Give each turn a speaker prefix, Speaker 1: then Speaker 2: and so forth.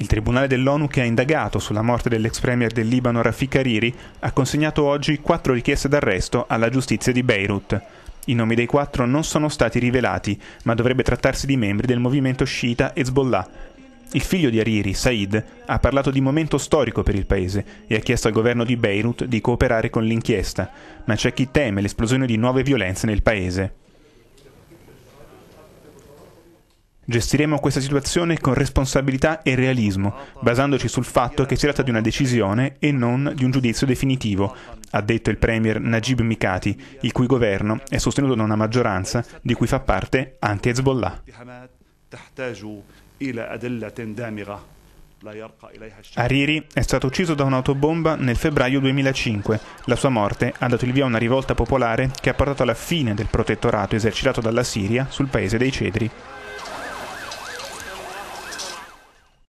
Speaker 1: Il tribunale dell'ONU che ha indagato sulla morte dell'ex premier del Libano Rafik Hariri ha consegnato oggi quattro richieste d'arresto alla giustizia di Beirut. I nomi dei quattro non sono stati rivelati, ma dovrebbe trattarsi di membri del movimento sciita Hezbollah. Il figlio di Hariri, Said, ha parlato di momento storico per il paese e ha chiesto al governo di Beirut di cooperare con l'inchiesta, ma c'è chi teme l'esplosione di nuove violenze nel paese. Gestiremo questa situazione con responsabilità e realismo, basandoci sul fatto che si tratta di una decisione e non di un giudizio definitivo, ha detto il premier Najib Mikati, il cui governo è sostenuto da una maggioranza di cui fa parte anche Hezbollah. Hariri è stato ucciso da un'autobomba nel febbraio 2005. La sua morte ha dato il via a una rivolta popolare che ha portato alla fine del protettorato esercitato dalla Siria sul paese dei cedri.